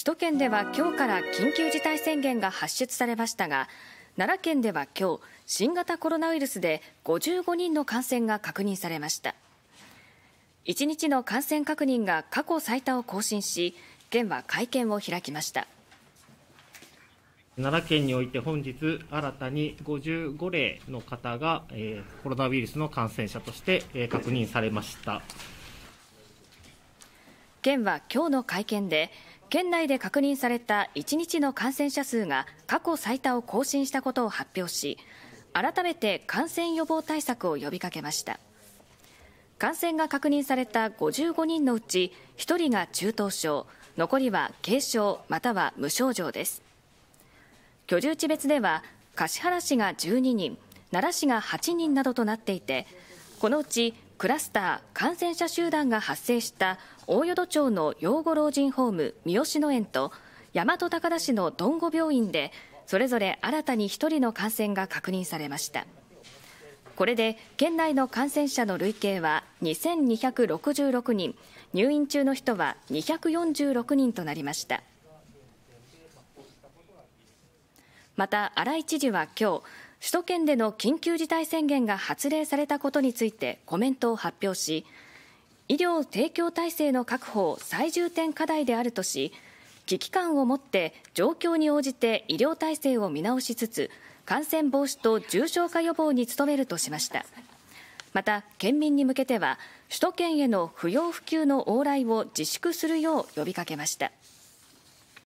首都圏では今日から緊急事態宣言が発出されましたが奈良県では今日新型コロナウイルスで55人の感染が確認されました1日の感染確認が過去最多を更新し県は会見を開きました奈良県において本日新たに55例の方が、えー、コロナウイルスの感染者として、えー、確認されました県は今日の会見で県内で確認された1日の感染者数が過去最多を更新したことを発表し改めて感染予防対策を呼びかけました感染が確認された55人のうち1人が中等症残りは軽症または無症状です居住地別では橿原市が12人奈良市が8人などとなっていてこのうちクラスター感染者集団が発生した大淀町の養護老人ホーム三好野園と大和高田市のどんご病院でそれぞれ新たに1人の感染が確認されましたこれで県内の感染者の累計は2266人入院中の人は246人となりましたまた、荒井知事は今日首都圏での緊急事態宣言が発令されたことについてコメントを発表し医療提供体制の確保を最重点課題であるとし危機感を持って状況に応じて医療体制を見直しつつ感染防止と重症化予防に努めるとしましたまた県民に向けては首都圏への不要不急の往来を自粛するよう呼びかけました。